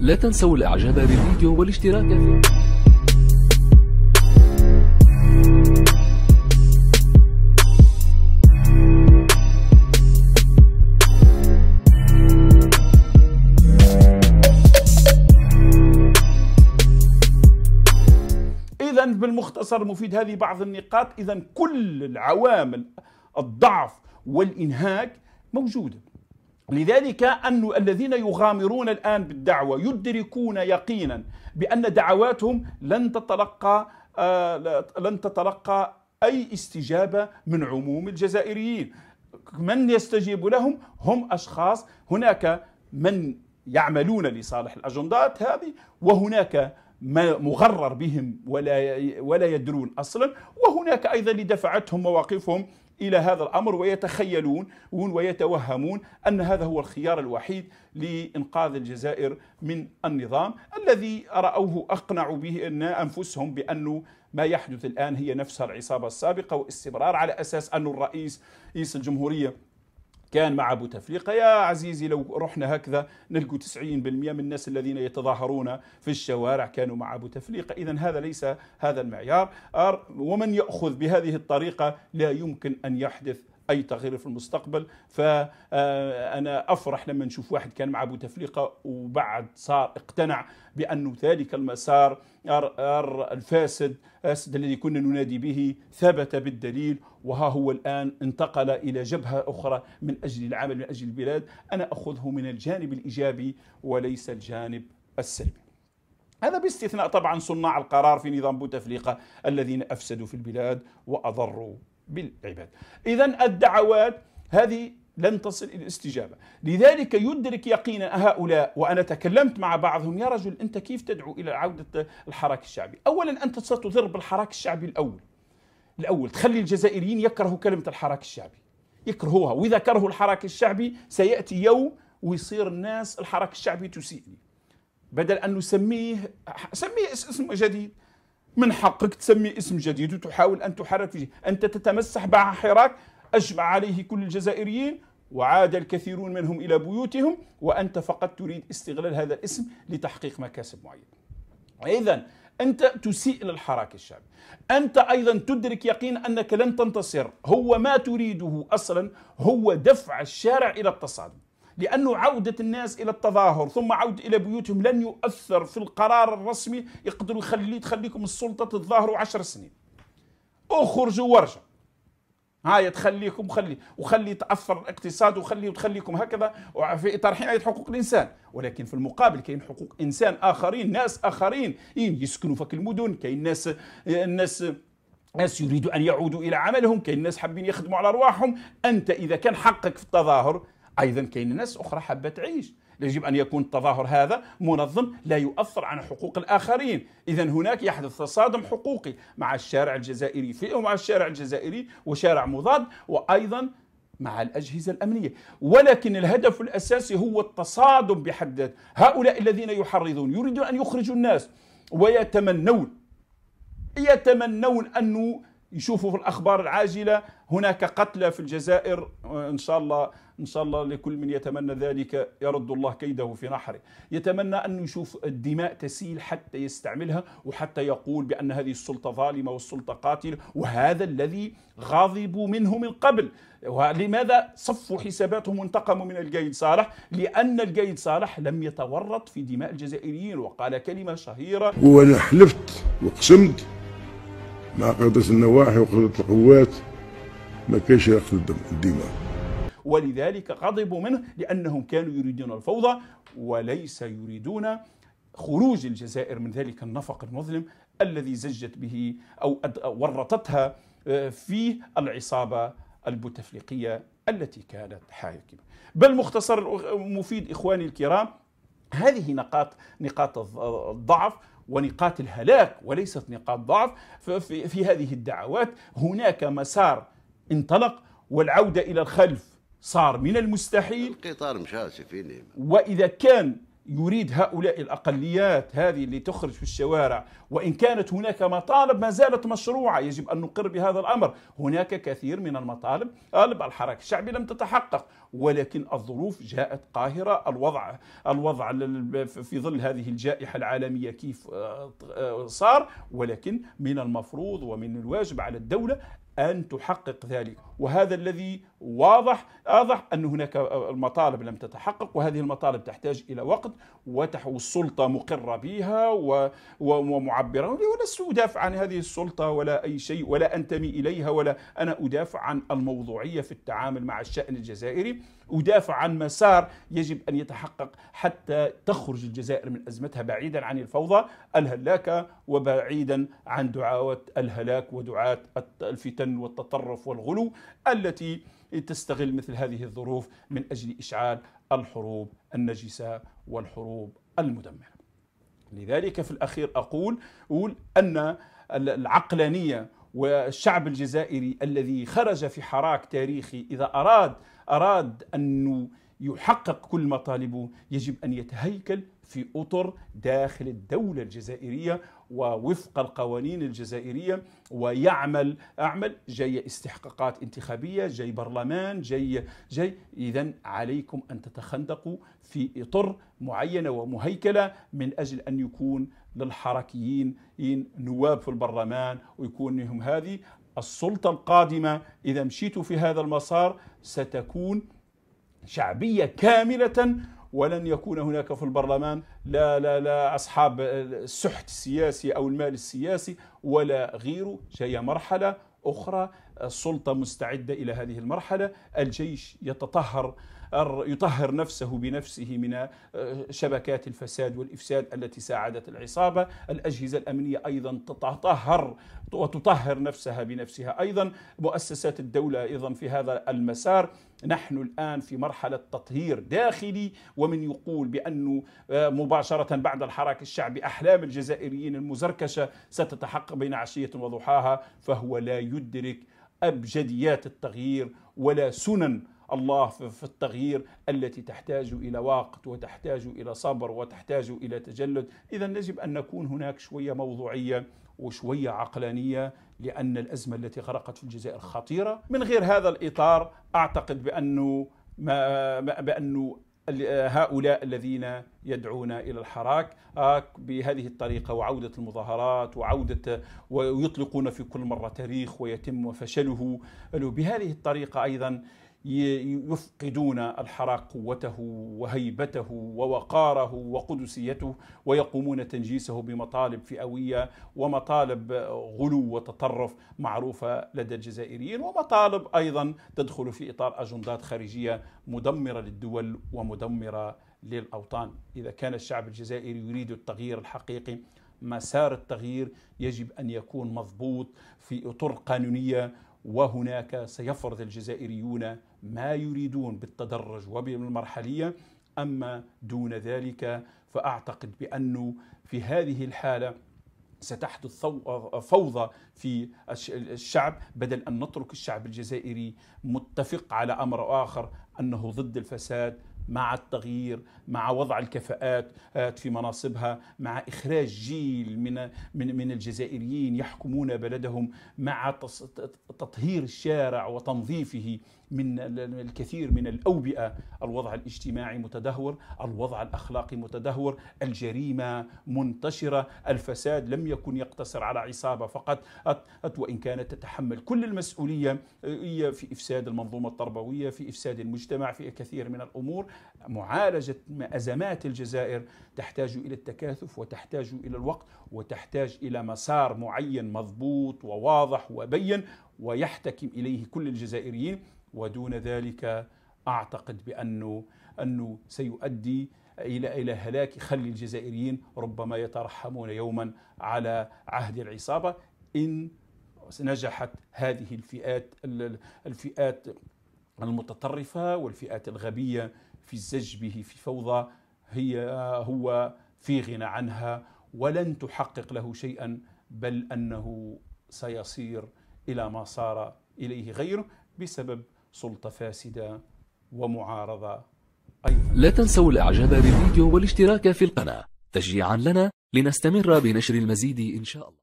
لا تنسوا الاعجاب بالفيديو والاشتراك في اذا بالمختصر مفيد هذه بعض النقاط اذا كل العوامل الضعف والانهاك موجوده لذلك أن الذين يغامرون الآن بالدعوة يدركون يقينا بأن دعواتهم لن تتلقى آه، لن تتلقى أي استجابة من عموم الجزائريين من يستجيب لهم هم أشخاص هناك من يعملون لصالح الأجندات هذه وهناك ما مغرر بهم ولا ولا يدرون اصلا وهناك ايضا اللي دفعتهم مواقفهم الى هذا الامر ويتخيلون ويتوهمون ان هذا هو الخيار الوحيد لانقاذ الجزائر من النظام الذي راوه اقنعوا به ان انفسهم بانه ما يحدث الان هي نفسها العصابه السابقه واستمرار على اساس ان الرئيس رئيس الجمهوريه كان مع بوتفليقه يا عزيزي لو رحنا هكذا نلقوا 90% من الناس الذين يتظاهرون في الشوارع كانوا مع بوتفليقه اذا هذا ليس هذا المعيار ومن ياخذ بهذه الطريقه لا يمكن ان يحدث اي تغيير في المستقبل فانا آه، افرح لما نشوف واحد كان مع بوتفليقه وبعد صار اقتنع بانه ذلك المسار الفاسد الفاسد الذي كنا ننادي به ثبت بالدليل وها هو الان انتقل الى جبهه اخرى من اجل العمل من اجل البلاد انا اخذه من الجانب الايجابي وليس الجانب السلبي هذا باستثناء طبعا صناع القرار في نظام بوتفليقه الذين افسدوا في البلاد واضروا بالعباد إذا الدعوات هذه لن تصل إلى الاستجابة لذلك يدرك يقينا هؤلاء وأنا تكلمت مع بعضهم يا رجل أنت كيف تدعو إلى عودة الحراك الشعبي أولا أنت ستضر بالحراك الشعبي الأول الأول تخلي الجزائريين يكرهوا كلمة الحراك الشعبي يكرهوها وإذا كرهوا الحراك الشعبي سيأتي يوم ويصير الناس الحراك الشعبي تسيء بدل أن نسميه سميه اسم جديد من حقك تسمي اسم جديد وتحاول أن تحرك فيه أنت تتمسح مع حراك أجمع عليه كل الجزائريين وعاد الكثيرون منهم إلى بيوتهم وأنت فقط تريد استغلال هذا الاسم لتحقيق مكاسب معينة إذا أنت تسيء للحراك الشعبي أنت أيضا تدرك يقين أنك لن تنتصر هو ما تريده أصلا هو دفع الشارع إلى التصادم لأنه عودة الناس إلى التظاهر ثم عود إلى بيوتهم لن يؤثر في القرار الرسمي يقدروا يخلي تخليكم السلطة تتظاهروا عشر سنين اخرجوا ورجع هاي تخليكم خلي وخلي تاثر الاقتصاد وخلي وتخليكم هكذا وفي اطار حمايه حقوق الانسان ولكن في المقابل كاين حقوق انسان اخرين ناس اخرين إيه، يسكنوا فك المدن كاين ناس الناس ناس يريدوا ان يعودوا الى عملهم كاين ناس حابين يخدموا على ارواحهم انت اذا كان حقك في التظاهر ايضا كاين ناس اخرى حابه تعيش يجب ان يكون التظاهر هذا منظم لا يؤثر على حقوق الاخرين اذا هناك يحدث تصادم حقوقي مع الشارع الجزائري في ومع الشارع الجزائري وشارع مضاد وايضا مع الأجهزة الأمنية ولكن الهدف الأساسي هو التصادم بحد ذاته هؤلاء الذين يحرضون يريدون أن يخرجوا الناس ويتمنون يتمنون انه يشوفوا في الاخبار العاجله هناك قتلى في الجزائر ان شاء الله ان شاء الله لكل من يتمنى ذلك يرد الله كيده في نحره يتمنى ان يشوف الدماء تسيل حتى يستعملها وحتى يقول بان هذه السلطه ظالمه والسلطه قاتله وهذا الذي غضبوا منه من قبل ولماذا صفوا حساباتهم وانتقموا من الجيد صالح لان الجيد صالح لم يتورط في دماء الجزائريين وقال كلمه شهيره وانا حلفت وقسمت مع قادة النواحي وقادة القوات ما كانش ياخذ الدم الدماء ولذلك غضبوا منه لأنهم كانوا يريدون الفوضى وليس يريدون خروج الجزائر من ذلك النفق المظلم الذي زجت به أو ورطتها آه، في العصابة البوتفليقية التي كانت حاكمة بل مختصر مفيد إخواني الكرام هذه نقاط نقاط الضعف ونقاط الهلاك وليست نقاط ضعف في, في هذه الدعوات هناك مسار انطلق والعودة إلى الخلف صار من المستحيل القطار مشى وإذا كان يريد هؤلاء الأقليات هذه اللي تخرج في الشوارع وإن كانت هناك مطالب ما زالت مشروعة يجب أن نقر بهذا الأمر هناك كثير من المطالب طالب الحراك الشعبي لم تتحقق ولكن الظروف جاءت قاهرة الوضع الوضع في ظل هذه الجائحة العالمية كيف آه، آه، صار ولكن من المفروض ومن الواجب على الدولة أن تحقق ذلك وهذا الذي واضح أضح أن هناك المطالب لم تتحقق وهذه المطالب تحتاج إلى وقت والسلطة مقرة بها ومعبرة ولست أدافع عن هذه السلطة ولا أي شيء ولا أنتمي إليها ولا أنا أدافع عن الموضوعية في التعامل مع الشأن الجزائري أدافع عن مسار يجب أن يتحقق حتى تخرج الجزائر من أزمتها بعيدا عن الفوضى الهلاكة وبعيدا عن دعاوة الهلاك ودعاة الفتن والتطرف والغلو التي تستغل مثل هذه الظروف من أجل إشعال الحروب النجسة والحروب المدمرة لذلك في الأخير أقول أقول أن العقلانية والشعب الجزائري الذي خرج في حراك تاريخي إذا أراد أراد أن يحقق كل مطالبه يجب أن يتهيكل في أطر داخل الدولة الجزائرية ووفق القوانين الجزائرية ويعمل أعمل جاي استحقاقات انتخابية جاي برلمان جاي جاي إذا عليكم أن تتخندقوا في إطر معينة ومهيكلة من أجل أن يكون للحركيين نواب في البرلمان ويكون لهم هذه السلطة القادمة إذا مشيتوا في هذا المسار ستكون شعبية كاملة ولن يكون هناك في البرلمان لا لا لا اصحاب السحت السياسي او المال السياسي ولا غيره هي مرحله اخرى السلطة مستعدة إلى هذه المرحلة الجيش يتطهر يطهر نفسه بنفسه من آه، شبكات الفساد والإفساد التي ساعدت العصابة الأجهزة الأمنية أيضا تتطهر وتطهر نفسها بنفسها أيضا مؤسسات الدولة أيضا في هذا المسار نحن الآن في مرحلة تطهير داخلي ومن يقول بأنه آه، مباشرة بعد الحراك الشعبي أحلام الجزائريين المزركشة ستتحقق بين عشية وضحاها فهو لا يدرك ابجديات التغيير ولا سنن الله في التغيير التي تحتاج الى وقت وتحتاج الى صبر وتحتاج الى تجلد، اذا يجب ان نكون هناك شويه موضوعيه وشويه عقلانيه لان الازمه التي غرقت في الجزائر خطيره، من غير هذا الاطار اعتقد بانه ما بانه آه، هؤلاء الذين يدعون الى الحراك آه، بهذه الطريقه وعوده المظاهرات وعوده ويطلقون في كل مره تاريخ ويتم فشله بهذه الطريقه ايضا يفقدون الحراق قوته وهيبته ووقاره وقدسيته ويقومون تنجيسه بمطالب فئوية ومطالب غلو وتطرف معروفة لدى الجزائريين ومطالب أيضا تدخل في إطار أجندات خارجية مدمرة للدول ومدمرة للأوطان إذا كان الشعب الجزائري يريد التغيير الحقيقي مسار التغيير يجب أن يكون مضبوط في إطر قانونية وهناك سيفرض الجزائريون ما يريدون بالتدرج وبالمرحلية أما دون ذلك فأعتقد بأنه في هذه الحالة ستحدث فوضى في الشعب بدل أن نترك الشعب الجزائري متفق على أمر آخر أنه ضد الفساد مع التغيير مع وضع الكفاءات آه، في مناصبها مع إخراج جيل من من من الجزائريين يحكمون بلدهم مع تطهير الشارع وتنظيفه من الكثير من الأوبئة الوضع الاجتماعي متدهور الوضع الأخلاقي متدهور الجريمة منتشرة الفساد لم يكن يقتصر على عصابة فقط وإن كانت تتحمل كل المسؤولية آه، في إفساد المنظومة التربوية في إفساد المجتمع في كثير من الأمور معالجة أزمات الجزائر تحتاج إلى التكاثف وتحتاج إلى الوقت وتحتاج إلى مسار معين مضبوط وواضح وبين ويحتكم إليه كل الجزائريين ودون ذلك أعتقد بأنه أنه سيؤدي إلى إلى هلاك خلي الجزائريين ربما يترحمون يوما على عهد العصابة إن نجحت هذه الفئات الفئات المتطرفة والفئات الغبية في الزج به في فوضى هي هو في غنى عنها ولن تحقق له شيئا بل انه سيصير الى ما صار اليه غيره بسبب سلطه فاسده ومعارضه ايضا. لا تنسوا الاعجاب بالفيديو والاشتراك في القناه تشجيعا لنا لنستمر بنشر المزيد ان شاء الله.